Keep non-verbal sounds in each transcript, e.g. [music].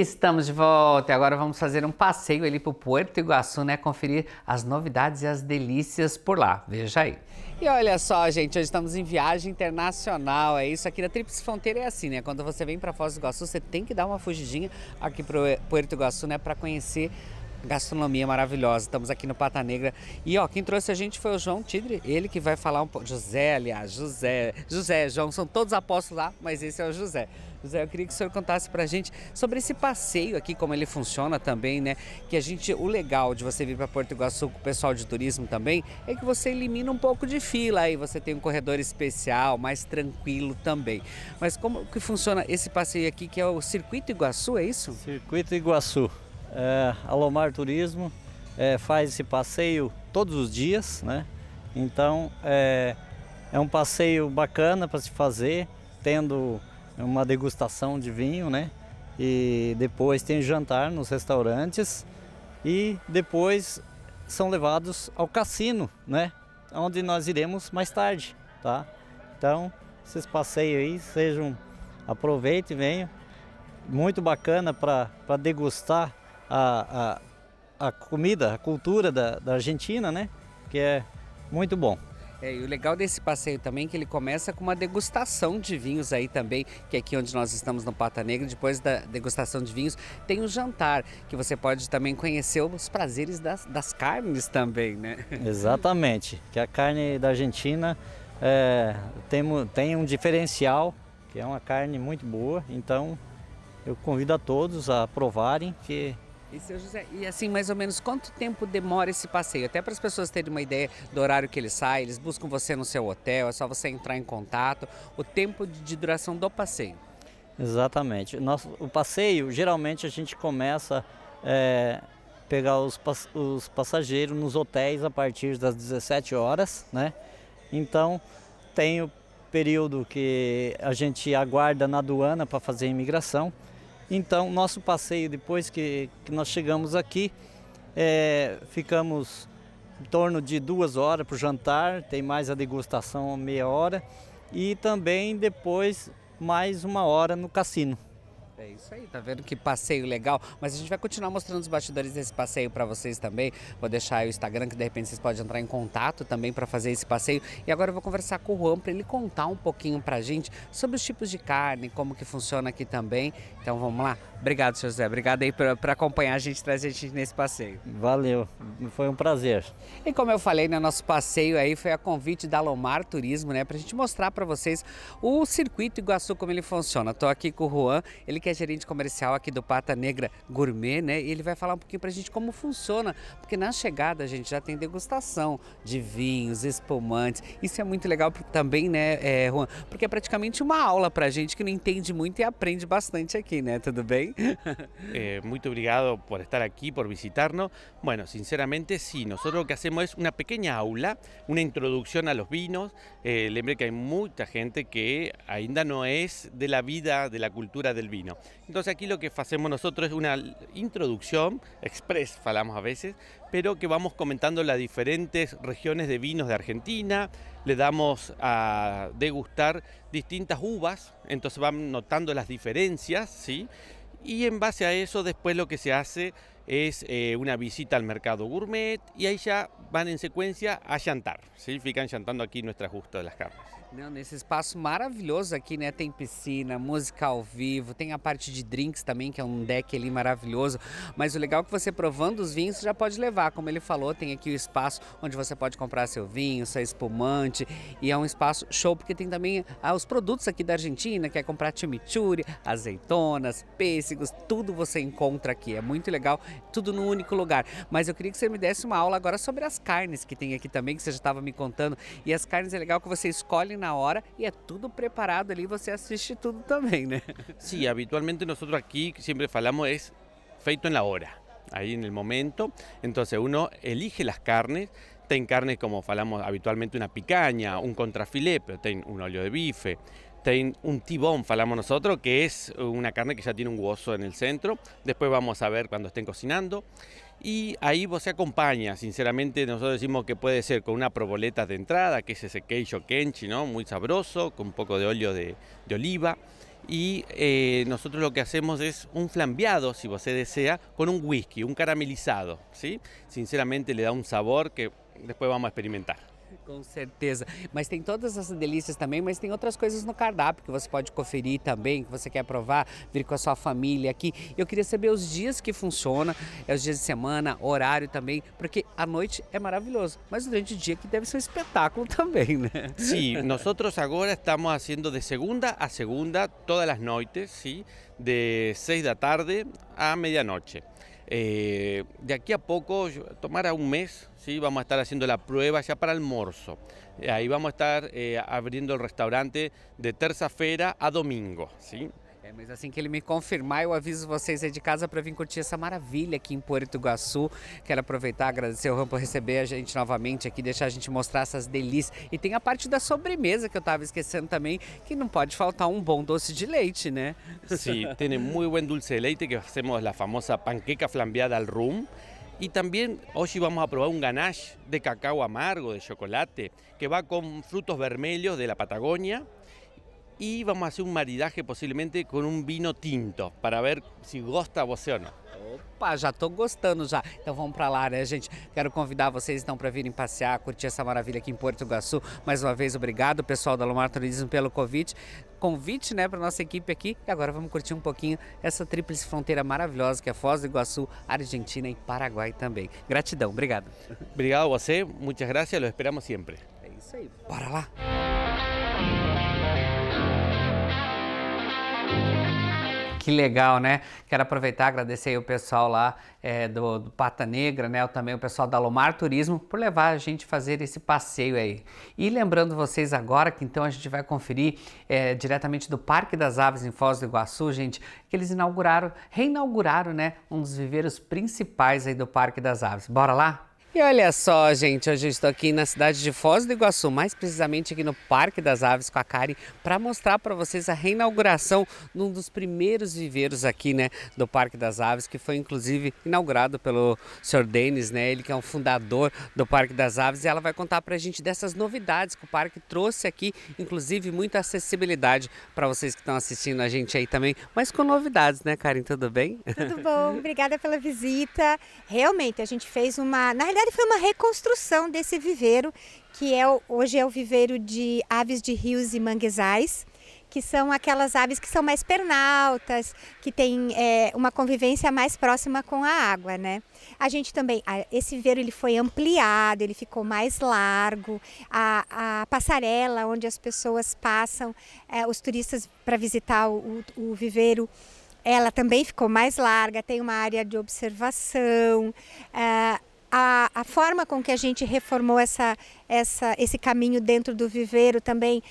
Estamos de volta e agora vamos fazer um passeio ali para o Porto Iguaçu, né? Conferir as novidades e as delícias por lá. Veja aí. E olha só, gente, hoje estamos em viagem internacional, é isso. Aqui na Tríplice Fronteira é assim, né? Quando você vem para Foz do Iguaçu, você tem que dar uma fugidinha aqui para o Porto Iguaçu, né? Para conhecer gastronomia maravilhosa. Estamos aqui no Pata Negra. E ó, quem trouxe a gente foi o João Tidre, ele que vai falar um pouco. José, aliás, José, José, João, são todos apóstolos lá, mas esse é o José. José, eu queria que o senhor contasse pra gente sobre esse passeio aqui, como ele funciona também, né? Que a gente, o legal de você vir para Porto Iguaçu com o pessoal de turismo também, é que você elimina um pouco de fila aí, você tem um corredor especial, mais tranquilo também. Mas como que funciona esse passeio aqui, que é o Circuito Iguaçu, é isso? Circuito Iguaçu. É, a Lomar Turismo é, faz esse passeio todos os dias, né? Então é, é um passeio bacana para se fazer, tendo uma degustação de vinho, né? E depois tem jantar nos restaurantes e depois são levados ao cassino, né? Onde nós iremos mais tarde, tá? Então, esses passeios aí, sejam, aproveitem, venham. Muito bacana para degustar a, a, a comida, a cultura da, da Argentina, né? Que é muito bom. É, e o legal desse passeio também é que ele começa com uma degustação de vinhos aí também, que é aqui onde nós estamos no Pata Negra, depois da degustação de vinhos, tem um jantar, que você pode também conhecer os prazeres das, das carnes também, né? [laughs] Exatamente, que a carne da Argentina é, tem, tem um diferencial, que é uma carne muito boa, então eu convido a todos a provarem que e, seu José, e assim, mais ou menos quanto tempo demora esse passeio? Até para as pessoas terem uma ideia do horário que ele sai, eles buscam você no seu hotel, é só você entrar em contato, o tempo de, duração do passeio. Exatamente. Nosso, o passeio, geralmente a gente começa é, pegar os, os passageiros nos hotéis a partir das 17 horas, né? Então, tem o período que a gente aguarda na aduana para fazer a imigração. Então, nosso passeio, depois que, que nós chegamos aqui, é, ficamos em torno de duas horas para o jantar, tem mais a degustação meia hora e também depois mais uma hora no cassino. É isso aí, tá vendo que passeio legal. Mas a gente vai continuar mostrando os bastidores desse passeio para vocês também. Vou deixar o Instagram, que de repente vocês podem entrar em contato também para fazer esse passeio. E agora eu vou conversar com o Juan para ele contar um pouquinho para a gente sobre os tipos de carne, como que funciona aqui também. Então vamos lá. Obrigado, seu Zé. Obrigado aí por acompanhar a gente, trazer a gente nesse passeio. Valeu, foi um prazer. E como eu falei, né, nosso passeio aí foi a convite da Lomar Turismo, né, para a gente mostrar para vocês o circuito Iguaçu, como ele funciona. Estou aqui com o Juan, ele quer que é gerente comercial aqui do Pata Negra Gourmet, né? E ele vai falar um pouquinho para a gente como funciona, porque na chegada a gente já tem degustação de vinhos, espumantes. Isso é muito legal também, né, é, Juan? Porque é praticamente uma aula para a gente que não entende muito e aprende bastante aqui, né? Tudo bem? É, [laughs] muito obrigado por estar aqui, por visitarnos. Bueno, sinceramente, sim. Nós o que hacemos é uma pequena aula, uma introdução a los vinos. Eh, que há muita gente que ainda não é de la vida, de la cultura del vino. Entonces aquí lo que hacemos nosotros es una introducción, express falamos a veces, pero que vamos comentando las diferentes regiones de vinos de Argentina, le damos a degustar distintas uvas, entonces van notando las diferencias, ¿sí? Y en base a eso después lo que se hace es eh, una visita al mercado gourmet y ahí ya van en secuencia a llantar, ¿sí? Fican llantando aquí nuestras gustos de las carnes. Não, nesse espaço maravilhoso aqui, né? Tem piscina, música ao vivo, tem a parte de drinks também, que é um deck ali maravilhoso. Mas o legal é que você provando os vinhos já pode levar. Como ele falou, tem aqui o espaço onde você pode comprar seu vinho, seu espumante. E é um espaço show, porque tem também ah, os produtos aqui da Argentina, Quer é comprar chimichurri, azeitonas, pêssegos, tudo você encontra aqui. É muito legal, tudo num único lugar. Mas eu queria que você me desse uma aula agora sobre as carnes que tem aqui também, que você já estava me contando. E as carnes é legal que você escolhe na hora y e es todo preparado ali, você assiste tudo também, né? [laughs] sí, habitualmente nosotros aquí siempre falamos es feito la hora, ahí en el momento. entonces uno elige las carnes, tiene carnes como falamos habitualmente una picaña, un contrafilé, pero tiene un óleo de bife, en un tibón, falamos nosotros, que es una carne que ya tiene un hueso en el centro. Después vamos a ver cuando estén cocinando. Y ahí vos se acompaña, sinceramente nosotros decimos que puede ser con una proboleta de entrada, que es ese queijo kenchi, ¿no? Muy sabroso, con un poco de óleo de, oliva. Y eh, nosotros lo que hacemos es un flambeado, si vos desea, con un whisky, un caramelizado, ¿sí? Sinceramente le da un sabor que después vamos a experimentar. [laughs] Com certeza. Mas tem todas essas delícias também, mas tem outras coisas no cardápio que você pode conferir também, que você quer provar, vir com a sua família aqui. Eu queria saber os dias que funciona, é os dias de semana, horário também, porque a noite é maravilhoso, mas durante o dia que deve ser um espetáculo [laughs] também, né? Sim, nós agora estamos fazendo de segunda a segunda todas as noites, sim, de 6 da tarde à meia-noite. Eh, de aquí a poco, tomará un mes, ¿sí? vamos a estar haciendo la prueba ya para almuerzo. Eh, ahí vamos a estar eh, abriendo el restaurante de tercera a domingo. ¿sí? É, mas assim que ele me confirmar, eu aviso vocês aí de casa para vir curtir essa maravilha aqui em Puerto Iguaçu. Quero aproveitar, agradecer o Rampo por receber a gente novamente aqui, deixar a gente mostrar essas delícias. E tem a parte da sobremesa que eu estava esquecendo também, que não pode faltar um bom doce de leite, né? Sim, tem muito bom dulce de leite que fazemos a famosa panqueca flambeada al rum. Y también hoy vamos a probar un ganache de cacao amargo, de chocolate, que va con frutos vermelhos de la Patagonia, y vamos a hacer un maridaje posiblemente con un vino tinto para ver se gosta você ou não. Opa, já estou gostando já. Então vamos para lá, né, gente? Quero convidar vocês então para virem passear, curtir essa maravilha aqui em Porto Iguaçu. Mais uma vez, obrigado pessoal da Lomar Turismo pelo convite. Convite, né, para nossa equipe aqui. E agora vamos curtir um pouquinho essa tríplice fronteira maravilhosa que é Foz do Iguaçu, Argentina e Paraguai também. Gratidão, obrigado. Obrigado a você, muitas graças, lo esperamos sempre. É isso aí. Bora lá. que legal, né? Quero aproveitar e agradecer aí o pessoal lá é, do, do, Pata Negra, né? Também o pessoal da Lomar Turismo por levar a gente a fazer esse passeio aí. E lembrando vocês agora que então a gente vai conferir é, diretamente do Parque das Aves em Foz do Iguaçu, gente, que eles inauguraram, reinauguraram, né? Um dos viveiros principais aí do Parque das Aves. Bora lá? E olha só, gente, hoje eu estou aqui na cidade de Foz do Iguaçu, mais precisamente aqui no Parque das Aves com a Karen, para mostrar para vocês a reinauguração de um dos primeiros viveiros aqui, né, do Parque das Aves, que foi inclusive inaugurado pelo senhor Denis, né, ele que é um fundador do Parque das Aves, e ela vai contar para a gente dessas novidades que o parque trouxe aqui, inclusive muita acessibilidade para vocês que estão assistindo a gente aí também, mas com novidades, né, Karen, tudo bem? Tudo bom, obrigada pela visita. Realmente, a gente fez uma, na realidade foi uma reconstrução desse viveiro, que é, hoje é o viveiro de aves de rios e manguezais que são aquelas aves que são mais pernaltas, que têm é, uma convivência mais próxima com a água, né? A gente também, esse viveiro ele foi ampliado, ele ficou mais largo, a, a passarela onde as pessoas passam, é, os turistas para visitar o, o, viveiro, ela também ficou mais larga, tem uma área de observação, é, a, a, forma com que a gente reformou essa, essa, esse caminho dentro do viveiro também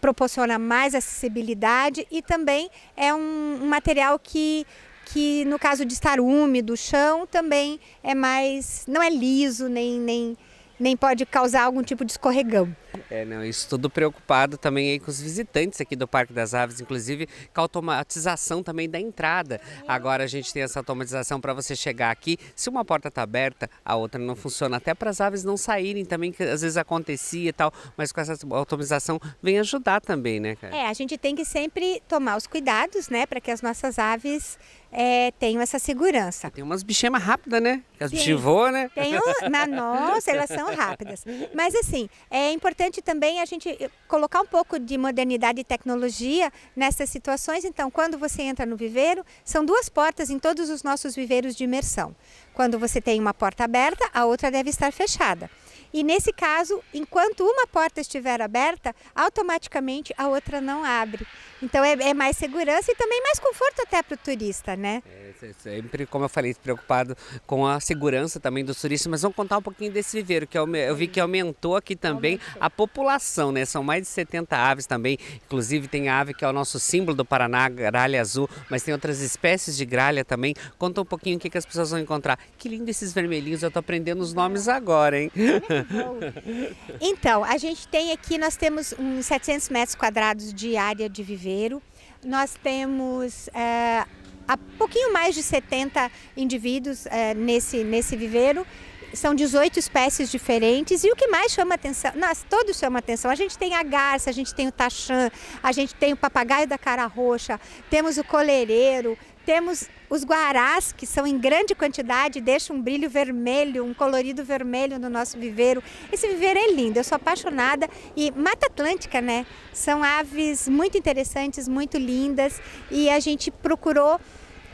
proporciona mais acessibilidade e também é um, um material que, que, no caso de estar úmido, o chão também é mais. não é liso, nem. nem nem pode causar algum tipo de escorregão. É, não, isso tudo preocupado também aí com os visitantes aqui do Parque das Aves, inclusive com a automatização também da entrada. Agora a gente tem essa automatização para você chegar aqui, se uma porta está aberta, a outra não funciona, até para as aves não saírem também, que às vezes acontecia e tal, mas com essa automatização vem ajudar também, né, cara? É, a gente tem que sempre tomar os cuidados, né, para que as nossas aves é, tenho essa segurança. Tem umas bichemas rápidas, né? As bichinhas voam, né? Tem um, na nossa, elas são rápidas. Mas assim, é importante também a gente eh, colocar um pouco de modernidade e tecnologia nessas situações. Então, quando você entra no viveiro, são duas portas em todos os nossos viveiros de imersão. Quando você tem uma porta aberta, a outra deve estar fechada. E nesse caso, enquanto uma porta estiver aberta, automaticamente a outra não abre. Então é, é, mais segurança e também mais conforto até para o turista, né? É, é, sempre, como eu falei, preocupado com a segurança também dos turistas, mas vamos contar um pouquinho desse viveiro, que eu, eu vi que aumentou aqui também aumentou. a população, né? São mais de 70 aves também, inclusive tem a ave que é o nosso símbolo do Paraná, gralha azul, mas tem outras espécies de gralha também. Conta um pouquinho o que, que as pessoas vão encontrar. Que lindo esses vermelhinhos, eu estou aprendendo os nomes agora, hein? É então, a gente tem aqui, nós temos uns 700 metros quadrados de área de viver cativeiro. Nós temos é, há pouquinho mais de 70 indivíduos é, nesse, nesse viveiro. São 18 espécies diferentes e o que mais chama atenção, nós todos chamam atenção. A gente tem a garça, a gente tem o taxã, a gente tem o papagaio da cara roxa, temos o coleireiro, temos os guarás, que são em grande quantidade, deixam um brilho vermelho, um colorido vermelho no nosso viveiro. Esse viveiro é lindo, eu sou apaixonada. E Mata Atlântica, né? São aves muito interessantes, muito lindas. E a gente procurou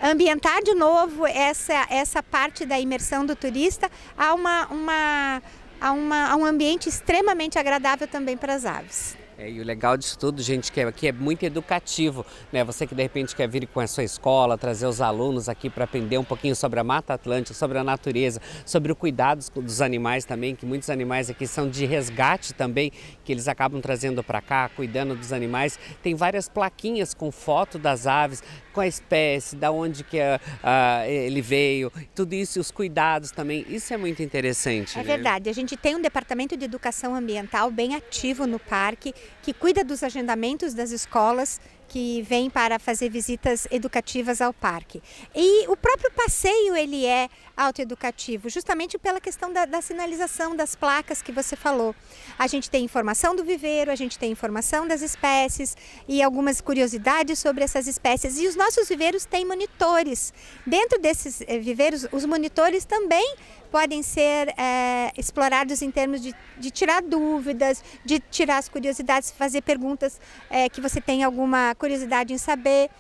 ambientar de novo essa, essa parte da imersão do turista a, uma, uma, a, uma, a um ambiente extremamente agradável também para as aves. É, e o legal disso tudo, gente, que aqui é, é muito educativo, né? Você que de repente quer vir com a sua escola, trazer os alunos aqui para aprender um pouquinho sobre a Mata Atlântica, sobre a natureza, sobre o cuidado dos animais também, que muitos animais aqui são de resgate também, que eles acabam trazendo para cá, cuidando dos animais. Tem várias plaquinhas com foto das aves, com a espécie, da onde que ah, ah, ele veio, tudo isso, os cuidados também. Isso é muito interessante. É né? verdade. A gente tem um departamento de educação ambiental bem ativo no parque que cuida dos agendamentos das escolas que vêm para fazer visitas educativas ao parque. E o próprio passeio ele é autoeducativo, justamente pela questão da, da, sinalização das placas que você falou. A gente tem informação do viveiro, a gente tem informação das espécies e algumas curiosidades sobre essas espécies. E os nossos viveiros têm monitores. Dentro desses eh, viveiros, os monitores também podem ser é, explorados em termos de, de, tirar dúvidas, de tirar as curiosidades, fazer perguntas é, que você tem alguma curiosidade em saber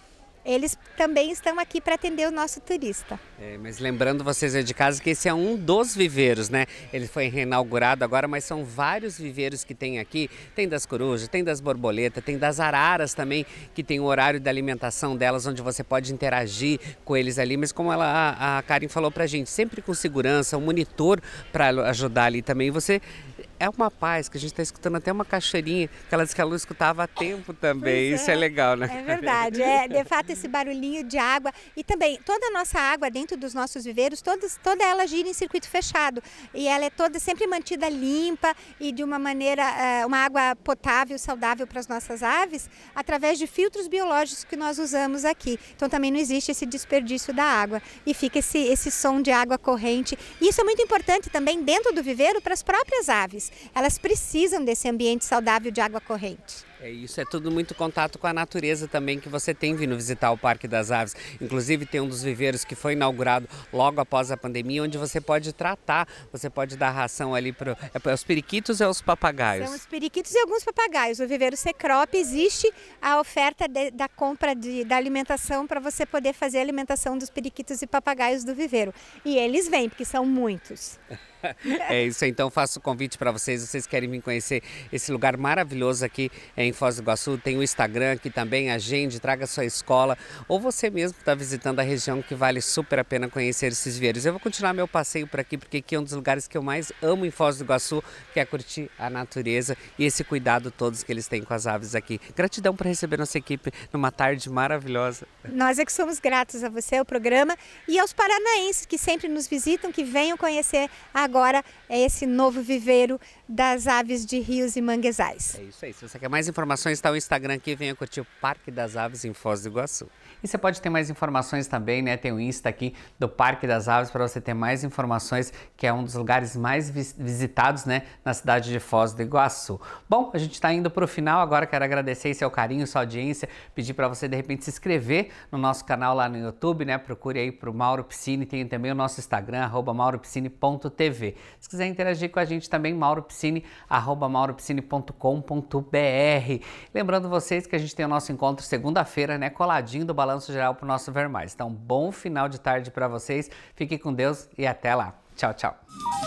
eles também estão aqui para atender o nosso turista. É, mas lembrando vocês aí de casa que esse é um dos viveiros, né? Ele foi reinaugurado agora, mas são vários viveiros que tem aqui. Tem das corujas, tem das borboletas, tem das araras também, que tem o horário da alimentação delas, onde você pode interagir com eles ali. Mas como ela, a, a Karen falou para a gente, sempre com segurança, um monitor para ajudar ali também. Você é uma paz que a gente está escutando até uma cachoeirinha que ela disse que ela Lu escutava há tempo também. Isso é. é legal, né? É verdade. É, de fato, esse barulhinho de água. E também, toda a nossa água dentro dos nossos viveiros, todos, toda ela gira em circuito fechado. E ela é toda sempre mantida limpa e de uma maneira, eh, uma água potável, saudável para as nossas aves, através de filtros biológicos que nós usamos aqui. Então também não existe esse desperdício da água. E fica esse, esse som de água corrente. E isso é muito importante também dentro do viveiro para as próprias aves elas precisam desse ambiente saudável de água corrente. É isso, é tudo muito contato com a natureza também que você tem vindo visitar o Parque das Aves. Inclusive tem um dos viveiros que foi inaugurado logo após a pandemia, onde você pode tratar, você pode dar ração ali para é, é, os periquitos e aos é papagaios. São os periquitos e alguns papagaios. O viveiro Secrop existe a oferta de, da compra de, da alimentação para você poder fazer a alimentação dos periquitos e papagaios do viveiro. E eles vêm, porque são muitos. [laughs] é isso, então faço o convite para vocês, vocês querem me conhecer esse lugar maravilhoso aqui em Foz do Iguaçu, tem o Instagram aqui também, agende, traga sua escola, ou você mesmo está visitando a região que vale super a pena conhecer esses vieiros. Eu vou continuar meu passeio por aqui, porque aqui é um dos lugares que eu mais amo em Foz do Iguaçu, que é curtir a natureza e esse cuidado todos que eles têm com as aves aqui. Gratidão por receber nossa equipe numa tarde maravilhosa. Nós é que somos gratos a você, ao programa, e aos paranaenses que sempre nos visitam, que venham conhecer a agora é esse novo viveiro das aves de rios e manguezais. É isso aí. Se você quer mais informações, está o Instagram aqui. Venha curtir o Parque das Aves em Foz do Iguaçu. E você pode ter mais informações também, né? Tem o Insta aqui do Parque das Aves para você ter mais informações, que é um dos lugares mais visitados, né, na cidade de Foz do Iguaçu. Bom, a gente está indo para o final agora, quero agradecer seu carinho, sua audiência, pedir para você de repente se inscrever no nosso canal lá no YouTube, né? Procure aí para o Mauro Piscine, tem também o nosso Instagram, arroba mauropiscine.tv. Se quiser interagir com a gente também, mauropiscine, arroba mauropiscine.com.br. Lembrando vocês que a gente tem o nosso encontro segunda-feira, né, coladinho do Balanço balanço geral para o nosso ver mais. Então, bom final de tarde para vocês. Fiquem com Deus e até lá. Tchau, tchau.